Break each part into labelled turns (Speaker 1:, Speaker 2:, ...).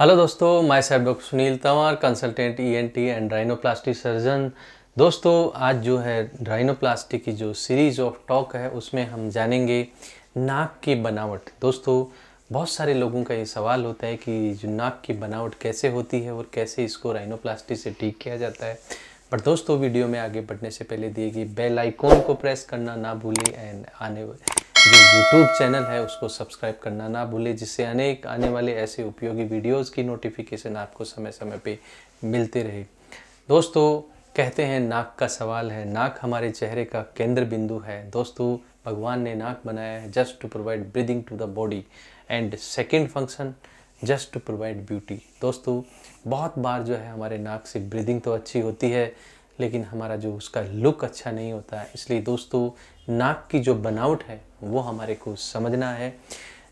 Speaker 1: hello दोस्तों मैं साहब doctor Sunil Tanwar consultant ENT and rhinoplasty surgeon दोस्तों आज जो है राइनोप्लास्टी की जो सीरीज़ ऑफ टॉक है उसमें हम जानेंगे नाक की बनावट दोस्तों बहुत सारे लोगों का ये सवाल होता है कि जो नाक की बनावट कैसे होती है और कैसे इसको राइनोप्लास्टी से ठीक किया जाता है बट दोस्तों वीडियो में आगे बढ़ने से पहले दिए गए बेल आइकॉन को प्रेस करना ना भूलें एंड आने जो यूट्यूब चैनल है उसको सब्सक्राइब करना ना भूलें जिससे अनेक आने वाले ऐसे उपयोगी वीडियोस की नोटिफिकेशन आपको समय समय पे मिलते रहे दोस्तों कहते हैं नाक का सवाल है नाक हमारे चेहरे का केंद्र बिंदु है दोस्तों भगवान ने नाक बनाया है just to provide breathing to the body and second function just to provide beauty दोस्तों बहुत बार जो है हमारे नाक से ब्रीदिंग तो अच्छी होती है लेकिन हमारा जो उसका लुक अच्छा नहीं होता है इसलिए दोस्तों नाक की जो बनावट है वो हमारे को समझना है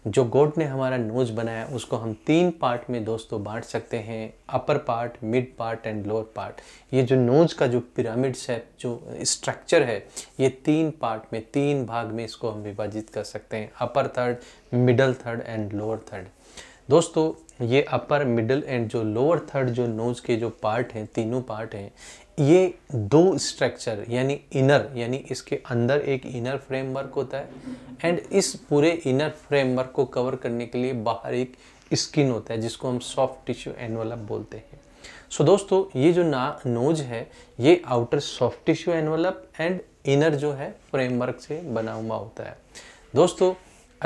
Speaker 1: जो गोड ने हमारा नोज़ बनाया उसको हम तीन पार्ट में दोस्तों बांट सकते हैं upper part mid part and lower part ये जो नोज़ का जो पिरामिड्स है जो स्ट्रक्चर है ये तीन पार्ट में तीन भाग में इसको हम विभाजित कर सकते हैं upper third middle third and lower third दोस्तों ये अपर मिडल एंड जो लोअर थर्ड जो नोज़ के जो पार्ट हैं तीनों पार्ट हैं ये दो स्ट्रक्चर यानी इनर यानी इसके अंदर एक इनर फ्रेमवर्क होता है एंड इस पूरे इनर फ्रेमवर्क को कवर करने के लिए बाहर एक स्किन होता है जिसको हम सॉफ्ट टिश्यू एनवलप बोलते हैं सो so, दोस्तों ये जो ना नोज है ये outer soft tissue envelope and inner जो है फ्रेमवर्क से बना हुआ होता है दोस्तों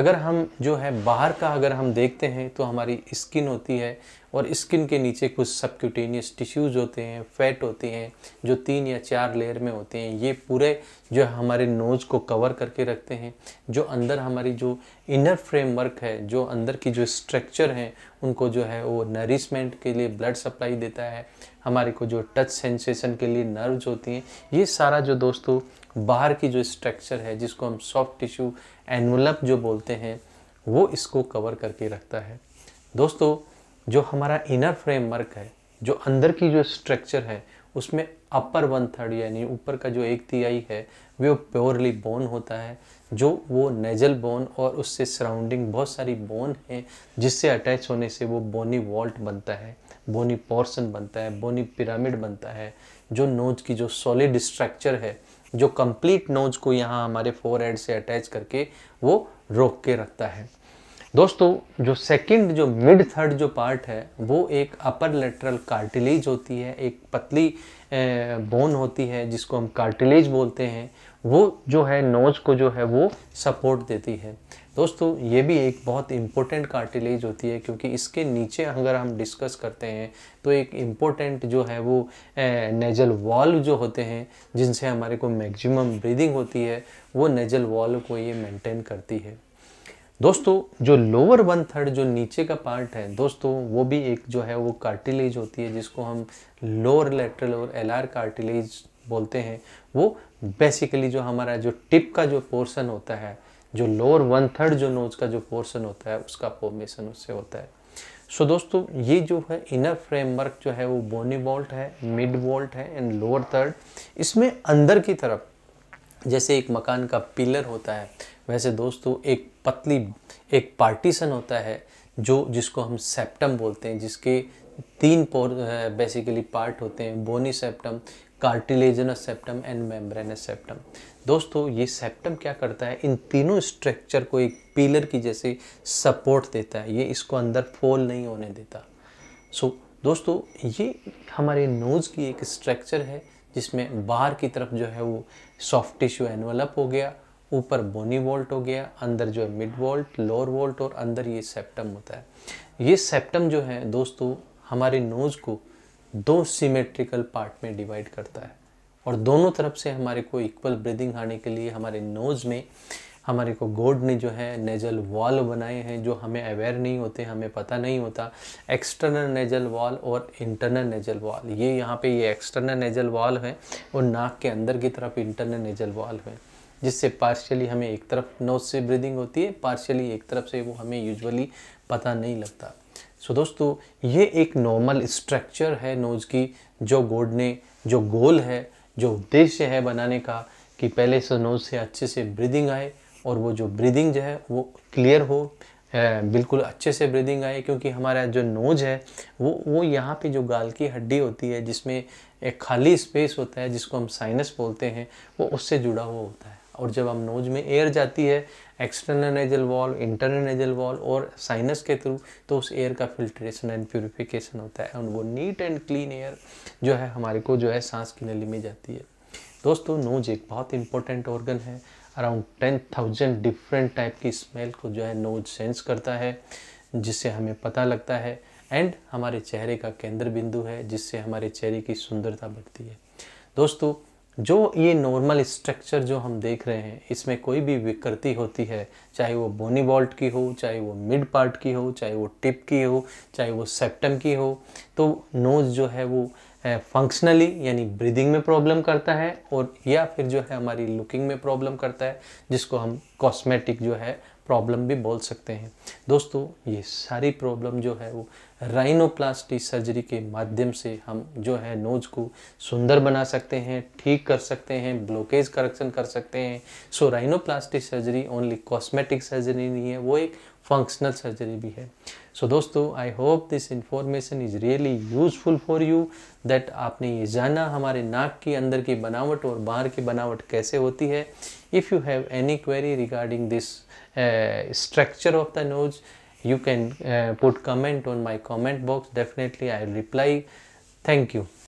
Speaker 1: अगर हम जो है बाहर का अगर हम देखते हैं तो हमारी स्किन होती है और स्किन के नीचे कुछ सबक्यूटेनियस टिश्यूज़ होते हैं फैट होते हैं जो तीन या चार लेयर में होते हैं ये पूरे जो हमारे नोज़ को कवर करके रखते हैं जो अंदर हमारी जो इनर फ्रेमवर्क है जो अंदर की जो स्ट्रक्चर हैं उनको जो है वो नरिशमेंट के लिए ब्लड सप्लाई देता है हमारे को जो टच सेंसेशन के लिए नर्व्स होती हैं ये सारा जो दोस्तों बाहर की जो स्ट्रक्चर है जिसको हम सॉफ्ट टिश्यू एनवलप जो बोलते हैं वो इसको कवर करके रखता है दोस्तों जो हमारा इनर फ्रेमवर्क है जो अंदर की जो स्ट्रक्चर है उसमें अपर वन थर्ड यानी ऊपर का जो एक तिहाई है वो प्योरली बोन होता है जो वो नेजल बोन और उससे सराउंडिंग बहुत सारी बोन है जिससे अटैच होने से वो बोनी वॉल्ट बनता है बोनी पोर्सन बनता है बोनी पिरामिड बनता है जो नोज की जो सॉलिड स्ट्रक्चर है जो कंप्लीट नोज को यहाँ हमारे फोर से अटैच करके वो रोक के रखता है दोस्तों जो सेकंड जो मिड थर्ड जो पार्ट है वो एक अपर लेटरल कार्टिलेज होती है एक पतली बोन होती है जिसको हम कार्टिलेज बोलते हैं वो जो है नोज को जो है वो सपोर्ट देती है दोस्तों ये भी एक बहुत इम्पोर्टेंट कार्टिलेज होती है क्योंकि इसके नीचे अगर हम डिस्कस करते हैं तो एक इम्पोर्टेंट जो है वो नेजल वॉल्व जो होते हैं जिनसे हमारे को मैक्सिमम ब्रीदिंग होती है वो नेजल वॉल्व को ये मेंटेन करती है दोस्तों जो लोअर वन थर्ड जो नीचे का पार्ट है दोस्तों वो भी एक जो है वो कार्टिलेज होती है जिसको हम लोअर लेटरल और एल आर कार्टिलेज बोलते हैं वो बेसिकली जो हमारा जो टिप का जो पोर्शन होता है जो लोअर वन थर्ड जो नोज का जो पोर्शन होता है उसका फॉर्मेशन उससे होता है सो so, दोस्तों ये जो है इनर फ्रेमवर्क जो है वो बोनी वॉल्ट है मिड वॉल्ट है एंड लोअर थर्ड इसमें अंदर की तरफ जैसे एक मकान का पिलर होता है वैसे दोस्तों एक पतली एक पार्टीशन होता है जो जिसको हम सेप्टम बोलते हैं जिसके तीन पोर बेसिकली पार्ट होते हैं bony septum cartilaginous septum and membranous septum दोस्तों ये सेप्टम क्या करता है इन तीनों स्ट्रक्चर को एक पिलर की जैसे सपोर्ट देता है ये इसको अंदर फोल नहीं होने देता सो so, दोस्तों ये हमारे नोज़ की एक स्ट्रक्चर है जिसमें बाहर की तरफ जो है वो सॉफ्ट टिश्यू एनवलप हो गया ऊपर बोनी वोल्ट हो गया अंदर जो है मिड वोल्ट लोअर वोल्ट और अंदर ये सेप्टम होता है ये सेप्टम जो है दोस्तों हमारे नोज़ को दो सिमेट्रिकल पार्ट में डिवाइड करता है और दोनों तरफ से हमारे को इक्वल ब्रीदिंग आने के लिए हमारे नोज़ में हमारे को गोड ने जो है नेजल वॉल बनाए हैं जो हमें अवेयर नहीं होते हमें पता नहीं होता एक्सटर्नल नेजल वॉल और इंटरनल नेजल वॉल ये यहाँ पे ये एक्सटर्नल नेजल वॉल है और नाक के अंदर की तरफ इंटरनल नेजल वॉल है जिससे पार्शियली हमें एक तरफ नोज से ब्रीदिंग होती है पार्शियली एक तरफ से वो हमें यूजली पता नहीं लगता सो so, दोस्तों ये एक नॉर्मल स्ट्रक्चर है नोज की जो गोड ने जो गोल है जो उद्देश्य है बनाने का कि पहले से नोज से अच्छे से ब्रीदिंग आए और वो जो ब्रीदिंग जो है वो क्लियर हो बिल्कुल अच्छे से ब्रीदिंग आए क्योंकि हमारा जो नोज है वो वो यहाँ पे जो गाल की हड्डी होती है जिसमें एक खाली स्पेस होता है जिसको हम साइनस बोलते हैं वो उससे जुड़ा हुआ होता है और जब हम नोज में एयर जाती है external nasal wall internal nasal wall और साइनस के थ्रू तो उस एयर का फिल्ट्रेशन एंड प्योरीफिकेशन होता है और वो नीट एंड क्लीन एयर जो है हमारे को जो है सांस की नली में जाती है दोस्तों नोज एक बहुत इंपॉर्टेंट ऑर्गन है around ten thousand different type की स्मेल को जो है नोज सेंस करता है जिससे हमें पता लगता है एंड हमारे चेहरे का केंद्र बिंदु है जिससे हमारे चेहरे की सुंदरता बढ़ती है दोस्तों जो ये नॉर्मल स्ट्रक्चर जो हम देख रहे हैं इसमें कोई भी विकृति होती है चाहे वो बोनी बॉल्ट की हो चाहे वो मिड पार्ट की हो चाहे वो टिप की हो चाहे वो सेप्टम की हो तो नोज़ जो है वो फंक्शनली यानी ब्रीदिंग में प्रॉब्लम करता है और या फिर जो है हमारी लुकिंग में प्रॉब्लम करता है जिसको हम कॉस्मेटिक जो है प्रॉब्लम भी बोल सकते हैं दोस्तों ये सारी प्रॉब्लम जो है वो राइनोप्लास्टी सर्जरी के माध्यम से हम जो है नोज को सुंदर बना सकते हैं ठीक कर सकते हैं ब्लॉकेज करेक्शन कर सकते हैं so rhinoplasty surgery only cosmetic surgery नहीं है वो एक फंक्शनल सर्जरी भी है सो so, दोस्तों I hope this information is really useful for you that आपने ये जाना हमारे नाक के अंदर की बनावट और बाहर की बनावट कैसे होती है if you have any query regarding this structure of the nose you can put comment on my comment box definitely I reply thank you